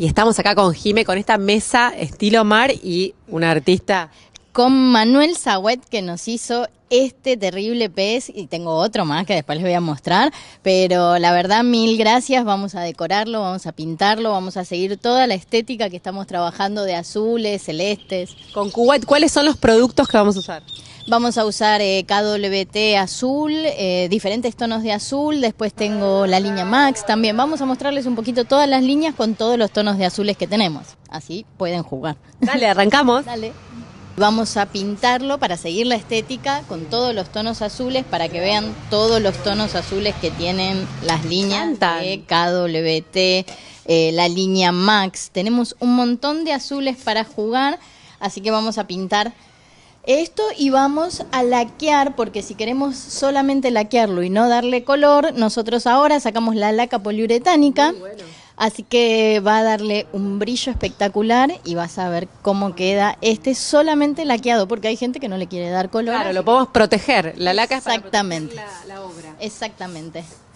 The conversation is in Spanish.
Y estamos acá con Jime, con esta mesa estilo mar y una artista. Con Manuel Zahuet que nos hizo este terrible pez y tengo otro más que después les voy a mostrar, pero la verdad mil gracias, vamos a decorarlo, vamos a pintarlo, vamos a seguir toda la estética que estamos trabajando de azules, celestes. Con Kuwait, ¿cuáles son los productos que vamos a usar? Vamos a usar eh, KWT azul, eh, diferentes tonos de azul, después tengo la línea Max también. Vamos a mostrarles un poquito todas las líneas con todos los tonos de azules que tenemos. Así pueden jugar. Dale, arrancamos. Dale. Vamos a pintarlo para seguir la estética con todos los tonos azules para que vean todos los tonos azules que tienen las líneas de KWT, eh, la línea Max. Tenemos un montón de azules para jugar, así que vamos a pintar esto y vamos a laquear, porque si queremos solamente laquearlo y no darle color, nosotros ahora sacamos la laca poliuretánica, así que va a darle un brillo espectacular y vas a ver cómo queda este solamente laqueado, porque hay gente que no le quiere dar color. Claro, lo podemos proteger, la laca es para Exactamente. la obra. Exactamente.